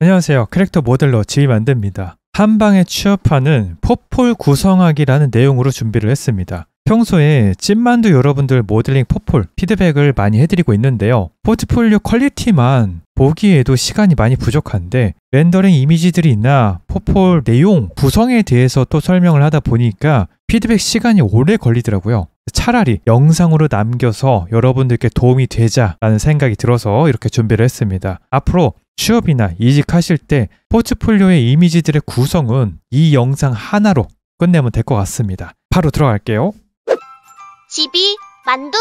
안녕하세요. 캐릭터 모델러 지휘 만듭니다. 한방에 취업하는 포폴 구성하기라는 내용으로 준비를 했습니다. 평소에 찐만두 여러분들 모델링 포폴 피드백을 많이 해드리고 있는데요. 포트폴리오 퀄리티만 보기에도 시간이 많이 부족한데 렌더링 이미지들이나 포폴 내용 구성에 대해서 또 설명을 하다 보니까 피드백 시간이 오래 걸리더라고요. 차라리 영상으로 남겨서 여러분들께 도움이 되자라는 생각이 들어서 이렇게 준비를 했습니다. 앞으로 취업이나 이직하실 때 포트폴리오의 이미지들의 구성은 이 영상 하나로 끝내면 될 것 같습니다. 바로 들어갈게요. 집이 만두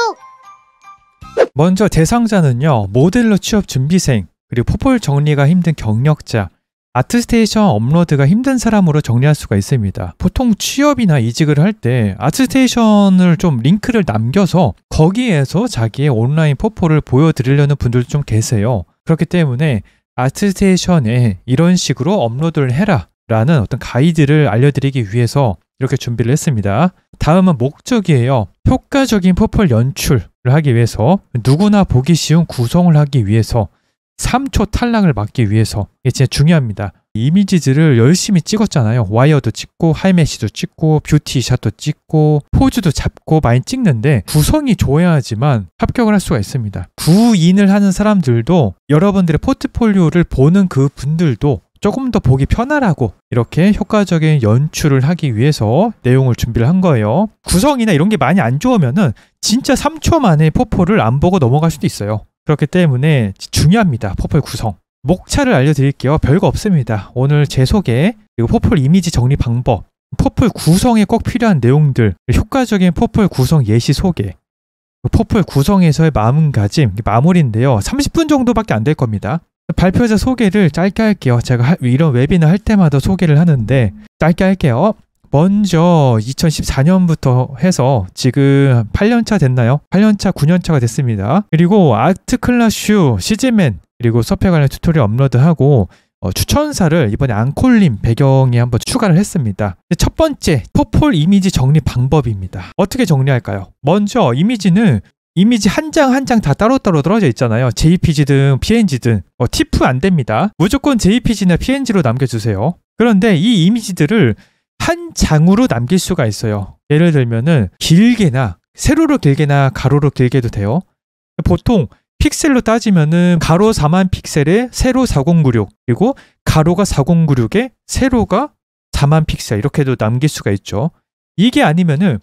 먼저 대상자는요. 모델로 취업 준비생, 그리고 포폴 정리가 힘든 경력자, 아트스테이션 업로드가 힘든 사람으로 정리할 수가 있습니다. 보통 취업이나 이직을 할 때 아트스테이션을 좀 링크를 남겨서 거기에서 자기의 온라인 포폴을 보여드리려는 분들도 좀 계세요. 그렇기 때문에 아트스테이션에 이런 식으로 업로드를 해라 라는 어떤 가이드를 알려드리기 위해서 이렇게 준비를 했습니다. 다음은 목적이에요. 효과적인 퍼플 연출을 하기 위해서 누구나 보기 쉬운 구성을 하기 위해서 3초 탈락을 막기 위해서 이게 진짜 중요합니다. 이미지들을 열심히 찍었잖아요. 와이어도 찍고 하이메시도 찍고 뷰티샷도 찍고 포즈도 잡고 많이 찍는데 구성이 좋아야지만 합격을 할 수가 있습니다. 구인을 하는 사람들도 여러분들의 포트폴리오를 보는 그 분들도 조금 더 보기 편하라고 이렇게 효과적인 연출을 하기 위해서 내용을 준비를 한 거예요. 구성이나 이런 게 많이 안 좋으면은 진짜 3초 만에 포포를 안 보고 넘어갈 수도 있어요. 그렇기 때문에 중요합니다. 포포의 구성. 목차를 알려드릴게요. 별거 없습니다. 오늘 제 소개, 그리고 퍼플 이미지 정리 방법, 퍼플 구성에 꼭 필요한 내용들, 효과적인 퍼플 구성 예시 소개, 그 퍼플 구성에서의 마음가짐, 마무리인데요. 30분 정도밖에 안 될 겁니다. 발표자 소개를 짧게 할게요. 제가 이런 웨비나 할 때마다 소개를 하는데 짧게 할게요. 먼저 2014년부터 해서 지금 8년차 됐나요? 8년차, 9년차가 됐습니다. 그리고 아트 클라슈, 시즈맨, 그리고 서페 관련 튜토리얼 업로드하고 어, 추천사를 이번에 앙콜림 배경에 한번 추가를 했습니다. 첫 번째, 퍼폴 이미지 정리 방법입니다. 어떻게 정리할까요? 먼저 이미지는 이미지 한 장 한 장 다 따로따로 떨어져 있잖아요. JPG든 PNG든 어, TIFF 안 됩니다. 무조건 JPG나 PNG로 남겨주세요. 그런데 이 이미지들을 한 장으로 남길 수가 있어요. 예를 들면은 길게나 세로로 길게나 가로로 길게도 돼요. 보통 픽셀로 따지면은 가로 4만 픽셀에 세로 4096 그리고 가로가 4096에 세로가 4만 픽셀 이렇게도 남길 수가 있죠. 이게 아니면은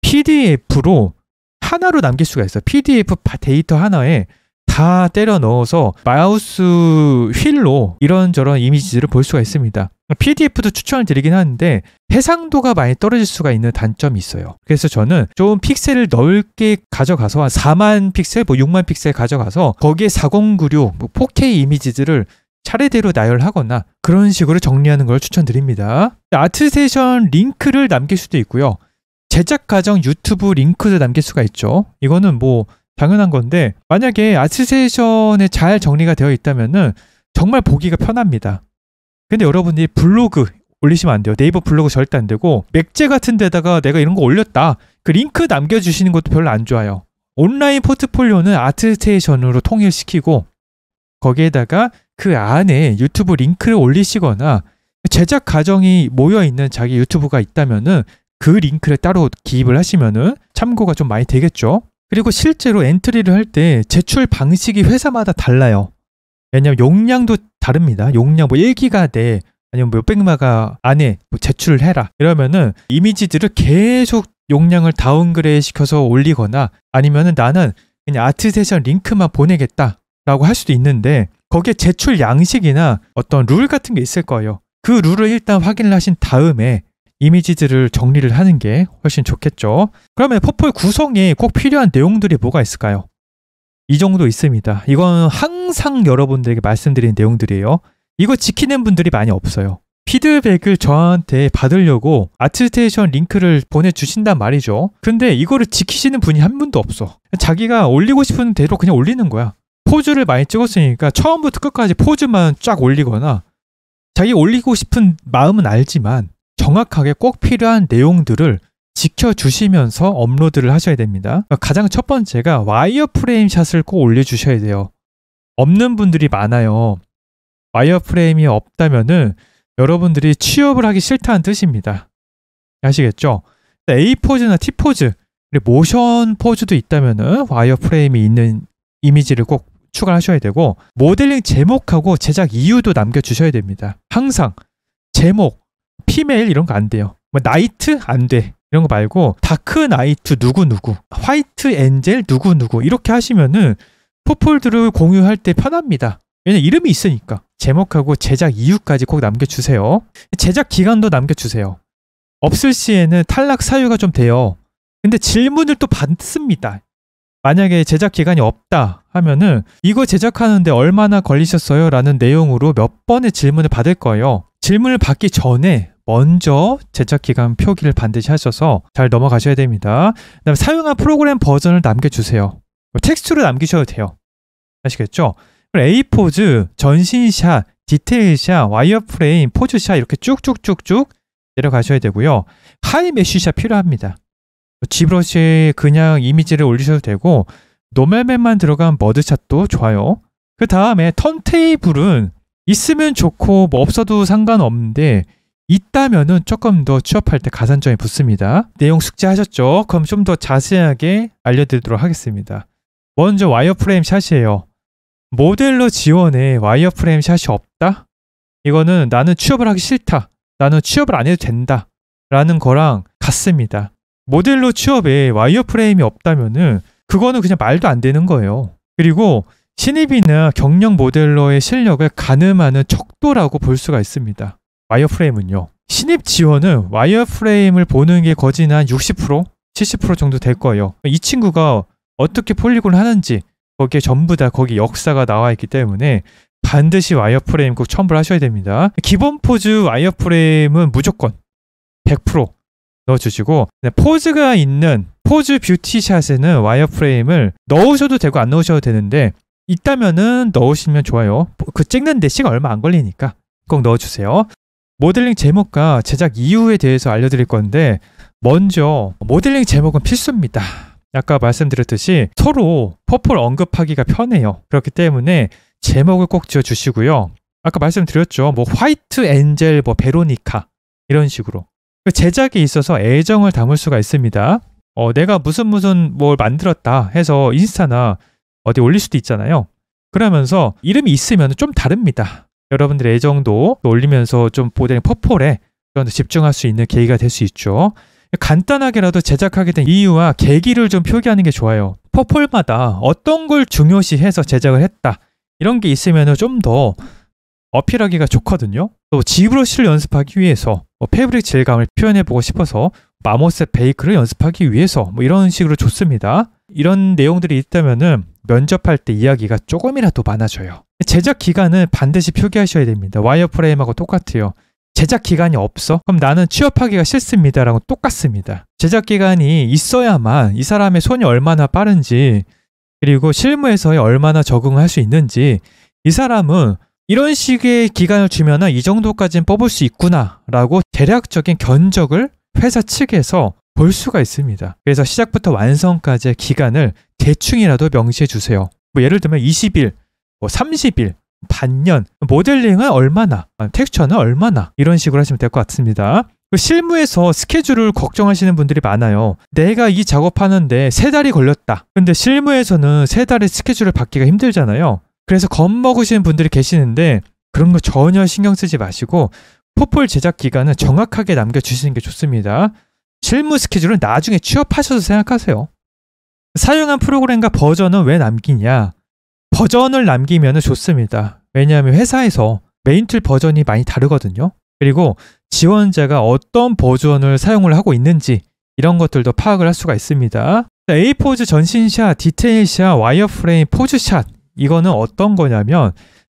PDF로 하나로 남길 수가 있어요. PDF 데이터 하나에 다 때려 넣어서 마우스 휠로 이런저런 이미지를 볼 수가 있습니다. PDF도 추천을 드리긴 하는데 해상도가 많이 떨어질 수가 있는 단점이 있어요. 그래서 저는 좀 픽셀을 넓게 가져가서 4만 픽셀, 뭐 6만 픽셀 가져가서 거기에 4096, 4K 뭐 이미지들을 차례대로 나열하거나 그런 식으로 정리하는 걸 추천드립니다. 아트 세션 링크를 남길 수도 있고요. 제작 과정 유튜브 링크도 남길 수가 있죠. 이거는 뭐 당연한 건데 만약에 아트세이션에잘 정리가 되어 있다면은 정말 보기가 편합니다. 근데 여러분이 블로그 올리시면 안 돼요. 네이버 블로그 절대 안 되고 맥제 같은 데다가 내가 이런 거 올렸다. 그 링크 남겨주시는 것도 별로 안 좋아요. 온라인 포트폴리오는 아트스테이션으로 통일시키고 거기에다가 그 안에 유튜브 링크를 올리시거나 제작 과정이 모여 있는 자기 유튜브가 있다면은 그 링크를 따로 기입을 하시면은 참고가 좀 많이 되겠죠. 그리고 실제로 엔트리를 할 때 제출 방식이 회사마다 달라요. 왜냐면 용량도 다릅니다. 용량 뭐 1기가 내 아니면 몇백마가 뭐 안에 뭐 제출을 해라. 이러면은 이미지들을 계속 용량을 다운그레이 시켜서 올리거나 아니면은 나는 그냥 아트 세션 링크만 보내겠다 라고 할 수도 있는데 거기에 제출 양식이나 어떤 룰 같은 게 있을 거예요. 그 룰을 일단 확인을 하신 다음에 이미지들을 정리를 하는 게 훨씬 좋겠죠. 그러면 퍼플 구성에 꼭 필요한 내용들이 뭐가 있을까요? 이 정도 있습니다. 이건 항상 여러분들에게 말씀드리는 내용들이에요. 이거 지키는 분들이 많이 없어요. 피드백을 저한테 받으려고 아트스테이션 링크를 보내주신단 말이죠. 근데 이거를 지키시는 분이 한 분도 없어. 자기가 올리고 싶은 대로 그냥 올리는 거야. 포즈를 많이 찍었으니까 처음부터 끝까지 포즈만 쫙 올리거나 자기 올리고 싶은 마음은 알지만 정확하게 꼭 필요한 내용들을 지켜주시면서 업로드를 하셔야 됩니다. 가장 첫 번째가 와이어프레임 샷을 꼭 올려주셔야 돼요. 없는 분들이 많아요. 와이어프레임이 없다면 여러분들이 취업을 하기 싫다는 뜻입니다. 아시겠죠? A 포즈나 T 포즈, 모션 포즈도 있다면 와이어프레임이 있는 이미지를 꼭 추가하셔야 되고 모델링 제목하고 제작 이유도 남겨주셔야 됩니다. 항상 제목, 피메일 이런 거 안 돼요. 뭐 나이트 안 돼. 이런 거 말고 다크 나이트 누구 누구, 화이트 엔젤 누구 누구 이렇게 하시면은 포폴드를 공유할 때 편합니다. 왜냐 이름이 있으니까 제목하고 제작 이유까지 꼭 남겨주세요. 제작 기간도 남겨주세요. 없을 시에는 탈락 사유가 좀 돼요. 근데 질문을 또 받습니다. 만약에 제작 기간이 없다 하면은 이거 제작하는데 얼마나 걸리셨어요? 라는 내용으로 몇 번의 질문을 받을 거예요. 질문을 받기 전에 먼저 제작 기간 표기를 반드시 하셔서 잘 넘어가셔야 됩니다. 그다음 사용한 프로그램 버전을 남겨주세요. 뭐 텍스트로 남기셔도 돼요. 아시겠죠? A 포즈, 전신샷, 디테일샷, 와이어프레임, 포즈샷 이렇게 쭉쭉쭉쭉 내려가셔야 되고요. 하이 메쉬샷 필요합니다. 뭐 지브러시에 그냥 이미지를 올리셔도 되고 노멀맨만 들어간 머드샷도 좋아요. 그 다음에 턴테이블은 있으면 좋고 뭐 없어도 상관없는데 있다면은 조금 더 취업할 때 가산점이 붙습니다. 내용 숙지하셨죠? 그럼 좀 더 자세하게 알려드리도록 하겠습니다. 먼저 와이어프레임 샷이에요. 모델러 지원에 와이어프레임 샷이 없다? 이거는 나는 취업을 하기 싫다. 나는 취업을 안 해도 된다. 라는 거랑 같습니다. 모델로 취업에 와이어프레임이 없다면은 그거는 그냥 말도 안 되는 거예요. 그리고 신입이나 경력 모델러의 실력을 가늠하는 척도라고 볼 수가 있습니다. 와이어프레임은요. 신입 지원은 와이어프레임을 보는 게 거진 한 60%, 70% 정도 될 거예요. 이 친구가 어떻게 폴리곤 하는지 거기에 전부 다 거기 역사가 나와 있기 때문에 반드시 와이어프레임 꼭 첨부를 하셔야 됩니다. 기본 포즈 와이어프레임은 무조건 100% 넣어주시고 네, 포즈가 있는 포즈 뷰티샷에는 와이어프레임을 넣으셔도 되고 안 넣으셔도 되는데 있다면은 넣으시면 좋아요. 뭐 그 찍는데 시간 얼마 안 걸리니까 꼭 넣어주세요. 모델링 제목과 제작 이유에 대해서 알려드릴 건데 먼저 모델링 제목은 필수입니다. 아까 말씀드렸듯이 서로 퍼플 언급하기가 편해요. 그렇기 때문에 제목을 꼭 지어주시고요. 아까 말씀드렸죠. 뭐 화이트 엔젤, 뭐 베로니카 이런 식으로 그 제작에 있어서 애정을 담을 수가 있습니다. 어, 내가 무슨 무슨 뭘 만들었다 해서 인스타나 어디 올릴 수도 있잖아요. 그러면서 이름이 있으면 좀 다릅니다. 여러분들의 애정도 올리면서 좀 보된 퍼플에 좀 집중할 수 있는 계기가 될 수 있죠. 간단하게라도 제작하게 된 이유와 계기를 좀 표기하는 게 좋아요. 퍼플마다 어떤 걸 중요시해서 제작을 했다. 이런 게 있으면 좀 더 어필하기가 좋거든요. 또 지브러쉬를 연습하기 위해서 뭐 패브릭 질감을 표현해보고 싶어서 마모스 베이크를 연습하기 위해서 뭐 이런 식으로 줬습니다. 이런 내용들이 있다면은 면접할 때 이야기가 조금이라도 많아져요. 제작 기간은 반드시 표기하셔야 됩니다. 와이어프레임하고 똑같아요. 제작 기간이 없어? 그럼 나는 취업하기가 싫습니다라고 똑같습니다. 제작 기간이 있어야만 이 사람의 손이 얼마나 빠른지 그리고 실무에서의 얼마나 적응할 수 있는지 이 사람은 이런 식의 기간을 주면은 이 정도까지는 뽑을 수 있구나라고 대략적인 견적을 회사 측에서 볼 수가 있습니다. 그래서 시작부터 완성까지의 기간을 대충이라도 명시해 주세요. 뭐 예를 들면 20일, 뭐 30일, 반년, 모델링은 얼마나, 아, 텍스처는 얼마나 이런 식으로 하시면 될 것 같습니다. 그 실무에서 스케줄을 걱정하시는 분들이 많아요. 내가 이 작업하는데 세 달이 걸렸다. 근데 실무에서는 세 달의 스케줄을 받기가 힘들잖아요. 그래서 겁먹으시는 분들이 계시는데 그런 거 전혀 신경 쓰지 마시고 포폴 제작 기간은 정확하게 남겨주시는 게 좋습니다. 실무 스케줄은 나중에 취업하셔서 생각하세요. 사용한 프로그램과 버전은 왜 남기냐? 버전을 남기면 좋습니다. 왜냐하면 회사에서 메인 툴 버전이 많이 다르거든요. 그리고 지원자가 어떤 버전을 사용을 하고 있는지 이런 것들도 파악을 할 수가 있습니다. A 포즈 전신샷, 디테일샷, 와이어프레임, 포즈샷 이거는 어떤 거냐면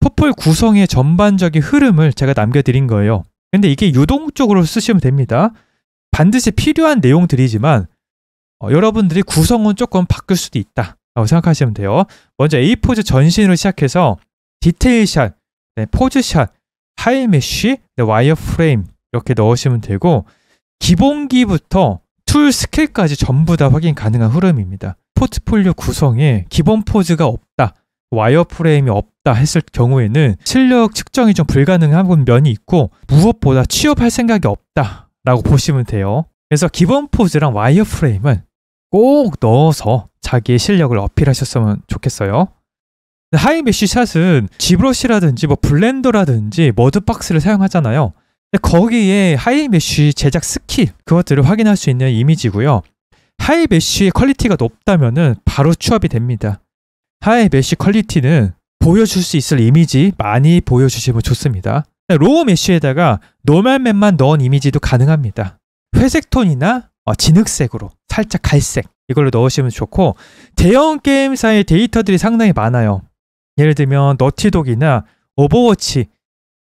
퍼플 구성의 전반적인 흐름을 제가 남겨드린 거예요. 근데 이게 유동적으로 쓰시면 됩니다. 반드시 필요한 내용들이지만 어, 여러분들이 구성은 조금 바꿀 수도 있다 라고 생각하시면 돼요. 먼저 A포즈 전신으로 시작해서 디테일샷, 네, 포즈샷, 하이메쉬, 네, 와이어프레임 이렇게 넣으시면 되고 기본기부터 툴 스킬까지 전부 다 확인 가능한 흐름입니다. 포트폴리오 구성에 기본 포즈가 없다 와이어프레임이 없다 했을 경우에는 실력 측정이 좀 불가능한 면이 있고 무엇보다 취업할 생각이 없다 라고 보시면 돼요 그래서 기본 포즈랑 와이어프레임은 꼭 넣어서 자기의 실력을 어필하셨으면 좋겠어요 하이 메쉬 샷은 지브러시라든지 뭐 블렌더라든지 머드박스를 사용하잖아요 거기에 하이 메쉬 제작 스킬 그것들을 확인할 수 있는 이미지고요 하이 메쉬의 퀄리티가 높다면 바로 취업이 됩니다 하의 메쉬 퀄리티는 보여줄 수 있을 이미지 많이 보여주시면 좋습니다. 네, 로우 메쉬에다가 노멀맵만 넣은 이미지도 가능합니다. 회색 톤이나 어, 진흙색으로 살짝 갈색 이걸로 넣으시면 좋고 대형 게임사의 데이터들이 상당히 많아요. 예를 들면 너티독이나 오버워치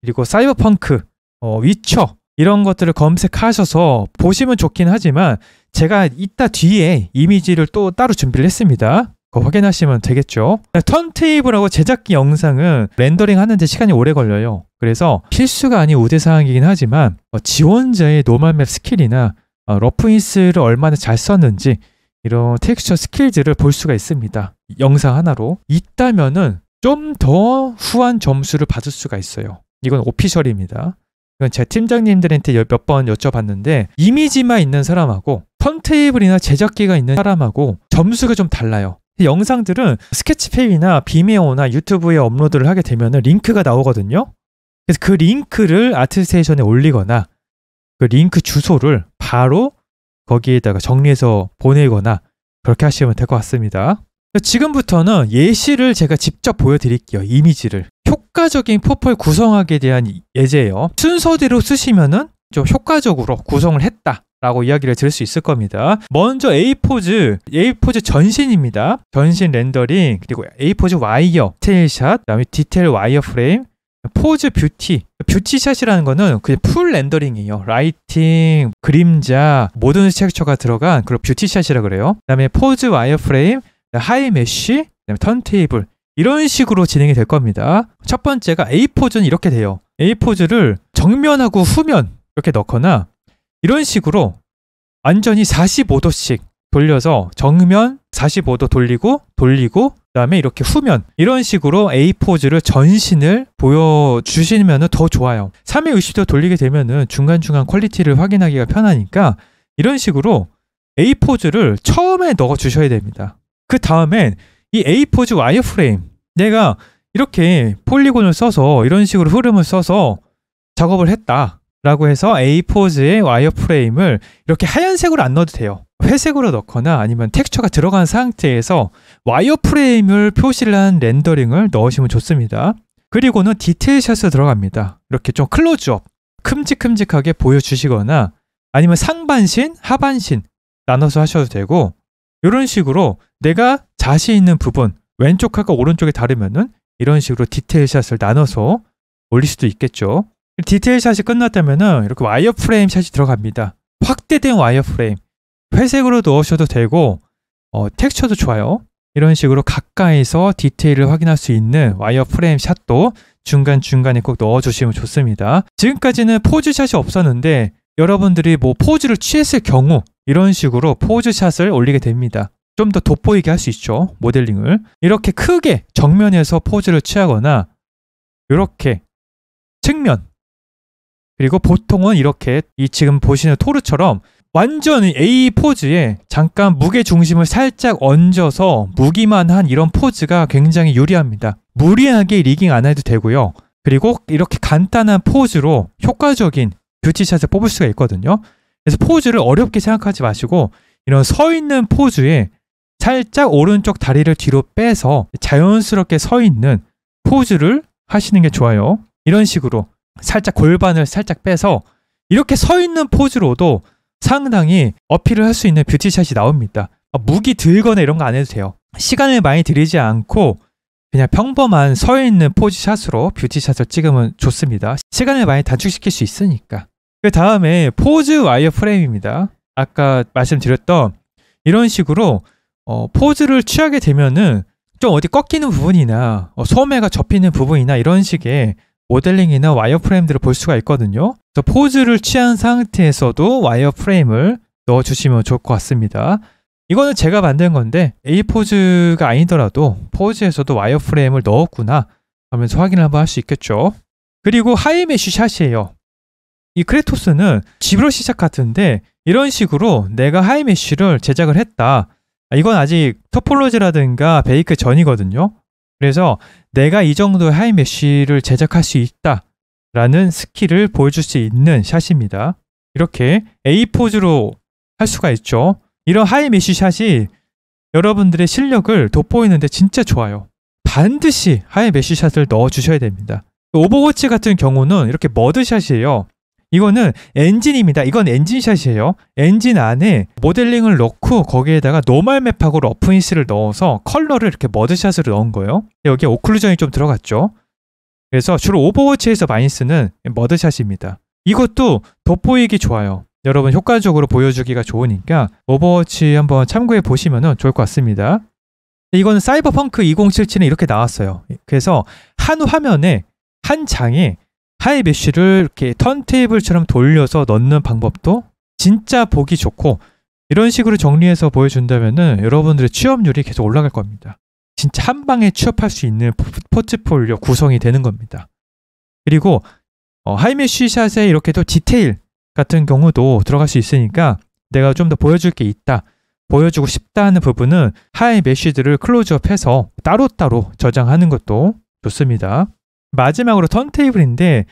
그리고 사이버펑크 어, 위쳐 이런 것들을 검색하셔서 보시면 좋긴 하지만 제가 이따 뒤에 이미지를 또 따로 준비를 했습니다. 그거 확인하시면 되겠죠. 네, 턴테이블하고 제작기 영상은 렌더링 하는데 시간이 오래 걸려요. 그래서 필수가 아닌 우대사항이긴 하지만 어, 지원자의 노멀맵 스킬이나 어, 러프인스를 얼마나 잘 썼는지 이런 텍스처 스킬들을 볼 수가 있습니다. 영상 하나로. 있다면은 좀 더 후한 점수를 받을 수가 있어요. 이건 오피셜입니다. 이건 제 팀장님들한테 몇 번 여쭤봤는데 이미지만 있는 사람하고 턴테이블이나 제작기가 있는 사람하고 점수가 좀 달라요. 영상들은 스케치페이나 비메오나 유튜브에 업로드를 하게 되면 링크가 나오거든요. 그래서 그 링크를 아트스테이션에 올리거나 그 링크 주소를 바로 거기에다가 정리해서 보내거나 그렇게 하시면 될 것 같습니다. 지금부터는 예시를 제가 직접 보여드릴게요. 이미지를. 효과적인 포폴 구성하기에 대한 예제예요. 순서대로 쓰시면은 좀 효과적으로 구성을 했다. 라고 이야기를 들을 수 있을 겁니다. 먼저 A포즈, A포즈 전신입니다. 전신 렌더링, 그리고 A포즈 와이어, 테일샷, 그다음에 디테일 와이어 프레임, 포즈 뷰티 뷰티샷이라는 거는 그냥 풀 렌더링이에요 라이팅 그림자 모든 스트처가 들어간 그런 뷰티샷이라 그래요 그 다음에 포즈 와이어프레임 하이 메쉬 그다음에 턴테이블 이런 식으로 진행이 될 겁니다 첫 번째가 A 포즈는 이렇게 돼요 A 포즈를 정면하고 후면 이렇게 넣거나 이런 식으로 완전히 45도씩 돌려서 정면 45도 돌리고 돌리고 그다음에 이렇게 후면 이런 식으로 A 포즈를 전신을 보여주시면 더 좋아요. 360도 돌리게 되면 중간중간 퀄리티를 확인하기가 편하니까 이런 식으로 A 포즈를 처음에 넣어 주셔야 됩니다. 그 다음엔 이 A 포즈 와이어프레임 내가 이렇게 폴리곤을 써서 이런 식으로 흐름을 써서 작업을 했다. 라고 해서 a 4즈의 와이어프레임을 이렇게 하얀색으로 안 넣어도 돼요. 회색으로 넣거나 아니면 텍스처가 들어간 상태에서 와이어프레임을 표시를 한 렌더링을 넣으시면 좋습니다. 그리고는 디테일샷으로 들어갑니다. 이렇게 좀 클로즈업, 큼직큼직하게 보여주시거나 아니면 상반신, 하반신 나눠서 하셔도 되고 이런 식으로 내가 자신 있는 부분, 왼쪽하고 오른쪽이 다르면은 이런 식으로 디테일샷을 나눠서 올릴 수도 있겠죠. 디테일 샷이 끝났다면 이렇게 와이어 프레임 샷이 들어갑니다. 확대된 와이어 프레임. 회색으로 넣으셔도 되고, 어, 텍스처도 좋아요. 이런 식으로 가까이서 디테일을 확인할 수 있는 와이어 프레임 샷도 중간중간에 꼭 넣어주시면 좋습니다. 지금까지는 포즈 샷이 없었는데 여러분들이 뭐 포즈를 취했을 경우 이런 식으로 포즈 샷을 올리게 됩니다. 좀 더 돋보이게 할 수 있죠. 모델링을. 이렇게 크게 정면에서 포즈를 취하거나 이렇게 측면 그리고 보통은 이렇게 이 지금 보시는 토르처럼 완전히 A 포즈에 잠깐 무게 중심을 살짝 얹어서 무기만 한 이런 포즈가 굉장히 유리합니다. 무리하게 리깅 안 해도 되고요. 그리고 이렇게 간단한 포즈로 효과적인 뷰티샷을 뽑을 수가 있거든요. 그래서 포즈를 어렵게 생각하지 마시고 이런 서 있는 포즈에 살짝 오른쪽 다리를 뒤로 빼서 자연스럽게 서 있는 포즈를 하시는 게 좋아요. 이런 식으로 살짝 골반을 살짝 빼서 이렇게 서 있는 포즈로도 상당히 어필을 할 수 있는 뷰티샷이 나옵니다. 아, 무기 들거나 이런 거 안 해도 돼요. 시간을 많이 들이지 않고 그냥 평범한 서 있는 포즈샷으로 뷰티샷을 찍으면 좋습니다. 시간을 많이 단축시킬 수 있으니까. 그 다음에 포즈 와이어 프레임입니다. 아까 말씀드렸던 이런 식으로 어, 포즈를 취하게 되면은 좀 어디 꺾이는 부분이나 어, 소매가 접히는 부분이나 이런 식의 모델링이나 와이어프레임들을 볼 수가 있거든요. 포즈를 취한 상태에서도 와이어프레임을 넣어주시면 좋을 것 같습니다. 이거는 제가 만든 건데 A 포즈가 아니더라도 포즈에서도 와이어프레임을 넣었구나 하면서 확인을 한번 할 수 있겠죠. 그리고 하이메쉬 샷이에요. 이 크레토스는 지브러시 샷 같은데 이런 식으로 내가 하이메쉬를 제작을 했다. 이건 아직 토폴로지라든가 베이크 전이거든요. 그래서 내가 이 정도의 하이 메쉬를 제작할 수 있다 라는 스킬을 보여줄 수 있는 샷입니다. 이렇게 A 포즈로 할 수가 있죠. 이런 하이 메쉬 샷이 여러분들의 실력을 돋보이는데 진짜 좋아요. 반드시 하이 메쉬 샷을 넣어 주셔야 됩니다. 오버워치 같은 경우는 이렇게 머드샷이에요. 이거는 엔진입니다. 이건 엔진샷이에요. 엔진 안에 모델링을 넣고 거기에다가 노말맵하고 러프인스를 넣어서 컬러를 이렇게 머드샷으로 넣은 거예요. 여기에 오클루전이 좀 들어갔죠. 그래서 주로 오버워치에서 많이 쓰는 머드샷입니다. 이것도 돋보이기 좋아요. 여러분 효과적으로 보여주기가 좋으니까 오버워치 한번 참고해 보시면 좋을 것 같습니다. 이건 사이버펑크 2077은 이렇게 나왔어요. 그래서 한 화면에 한 장에 하이 메쉬를 이렇게 턴테이블처럼 돌려서 넣는 방법도 진짜 보기 좋고 이런 식으로 정리해서 보여준다면은 여러분들의 취업률이 계속 올라갈 겁니다. 진짜 한 방에 취업할 수 있는 포트폴리오 구성이 되는 겁니다. 그리고 어, 하이메쉬샷에 이렇게 또 디테일 같은 경우도 들어갈 수 있으니까 내가 좀 더 보여줄 게 있다. 보여주고 싶다 하는 부분은 하이 메쉬들을 클로즈업해서 따로따로 저장하는 것도 좋습니다. 마지막으로 턴테이블인데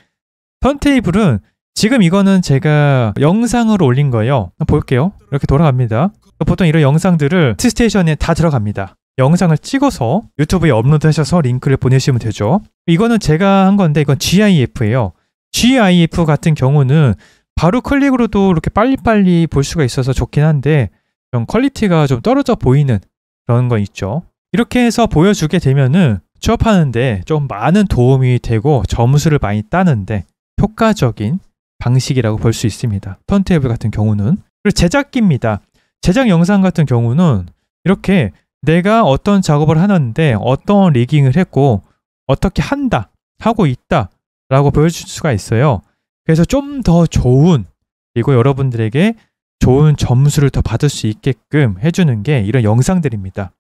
턴테이블은 지금 이거는 제가 영상으로 올린 거예요. 볼게요. 이렇게 돌아갑니다. 보통 이런 영상들을 스테이션에 다 들어갑니다. 영상을 찍어서 유튜브에 업로드하셔서 링크를 보내시면 되죠. 이거는 제가 한 건데 이건 GIF예요. GIF 같은 경우는 바로 클릭으로도 이렇게 빨리빨리 볼 수가 있어서 좋긴 한데 좀 퀄리티가 좀 떨어져 보이는 그런 건 있죠. 이렇게 해서 보여주게 되면은 취업하는데 좀 많은 도움이 되고 점수를 많이 따는데 효과적인 방식이라고 볼 수 있습니다. 턴테이블 같은 경우는 그리고 제작기입니다. 제작 영상 같은 경우는 이렇게 내가 어떤 작업을 하는데 어떤 리깅을 했고 어떻게 한다 하고 있다 라고 보여줄 수가 있어요. 그래서 좀 더 좋은 그리고 여러분들에게 좋은 점수를 더 받을 수 있게끔 해주는 게 이런 영상들입니다.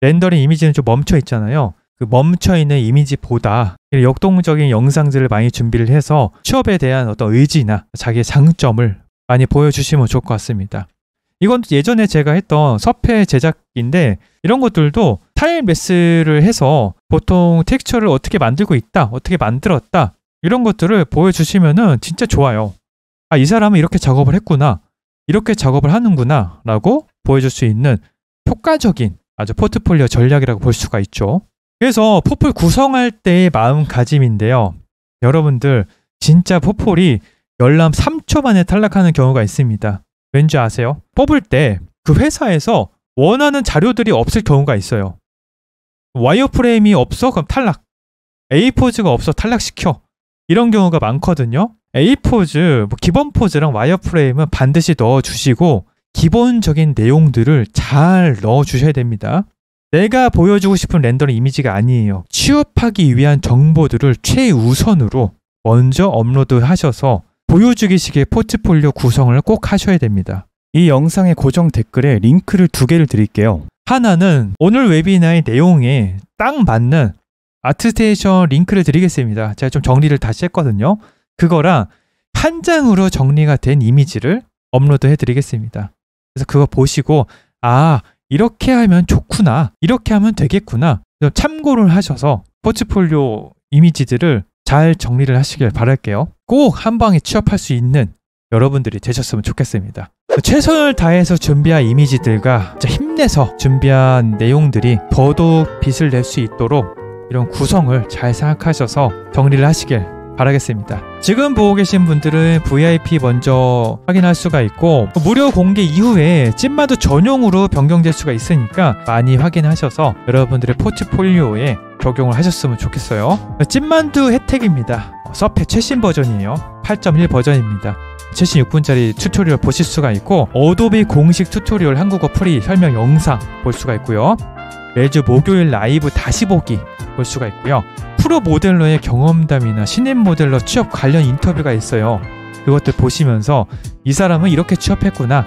렌더링 이미지는 좀 멈춰 있잖아요. 그 멈춰있는 이미지보다 역동적인 영상들을 많이 준비를 해서 취업에 대한 어떤 의지나 자기의 장점을 많이 보여주시면 좋을 것 같습니다. 이건 예전에 제가 했던 서페 제작인데 이런 것들도 타일 매스를 해서 보통 텍스처를 어떻게 만들고 있다, 어떻게 만들었다 이런 것들을 보여주시면은 진짜 좋아요. 아, 이 사람은 이렇게 작업을 했구나. 이렇게 작업을 하는구나. 라고 보여줄 수 있는 효과적인 아주 포트폴리오 전략이라고 볼 수가 있죠. 그래서 포폴 구성할 때의 마음가짐인데요. 여러분들 진짜 포폴이 열람 3초 만에 탈락하는 경우가 있습니다. 왠지 아세요? 뽑을 때 그 회사에서 원하는 자료들이 없을 경우가 있어요. 와이어프레임이 없어? 그럼 탈락. a 포즈가 없어? 탈락시켜. 이런 경우가 많거든요. a 포즈뭐 기본 포즈랑 와이어프레임은 반드시 넣어주시고 기본적인 내용들을 잘 넣어주셔야 됩니다. 내가 보여주고 싶은 렌더링 이미지가 아니에요. 취업하기 위한 정보들을 최우선으로 먼저 업로드 하셔서 보여주기식의 포트폴리오 구성을 꼭 하셔야 됩니다. 이 영상의 고정 댓글에 링크를 두 개를 드릴게요. 하나는 오늘 웨비나의 내용에 딱 맞는 아트스테이션 링크를 드리겠습니다. 제가 좀 정리를 다시 했거든요. 그거랑 한 장으로 정리가 된 이미지를 업로드 해드리겠습니다. 그래서 그거 보시고 아 이렇게 하면 좋구나. 이렇게 하면 되겠구나. 참고를 하셔서 포트폴리오 이미지들을 잘 정리를 하시길 바랄게요. 꼭 한 방에 취업할 수 있는 여러분들이 되셨으면 좋겠습니다. 최선을 다해서 준비한 이미지들과 힘내서 준비한 내용들이 더더욱 빛을 낼 수 있도록 이런 구성을 잘 생각하셔서 정리를 하시길 바라겠습니다. 지금 보고 계신 분들은 VIP 먼저 확인할 수가 있고 무료 공개 이후에 찐마두 전용으로 변경될 수가 있으니까 많이 확인하셔서 여러분들의 포트폴리오에 적용을 하셨으면 좋겠어요. 찐만두 혜택입니다. 서페 최신 버전이에요. 8.1 버전입니다. 76분짜리 튜토리얼 보실 수가 있고 어도비 공식 튜토리얼 한국어 프리 설명 영상 볼 수가 있고요. 매주 목요일 라이브 다시 보기 볼 수가 있고요. 프로 모델러의 경험담이나 신인 모델러 취업 관련 인터뷰가 있어요. 그것들 보시면서 이 사람은 이렇게 취업했구나.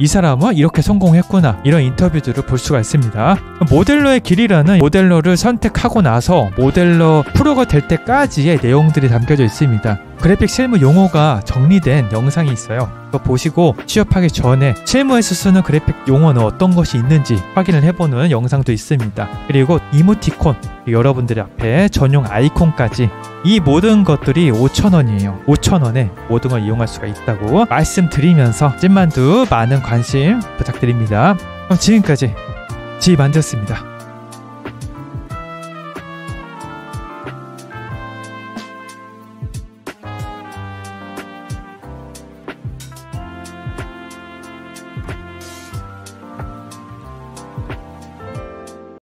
이 사람은 이렇게 성공했구나 이런 인터뷰들을 볼 수가 있습니다 모델러의 길이라는 모델러를 선택하고 나서 모델러 프로가 될 때까지의 내용들이 담겨져 있습니다 그래픽 실무 용어가 정리된 영상이 있어요. 그거 보시고 취업하기 전에 실무에서 쓰는 그래픽 용어는 어떤 것이 있는지 확인을 해보는 영상도 있습니다. 그리고 이모티콘, 여러분들 앞에 전용 아이콘까지 이 모든 것들이 5,000원이에요. 5,000원에 모든 걸 이용할 수가 있다고 말씀드리면서 찐만두 많은 관심 부탁드립니다. 그럼 지금까지 지만졌습니다.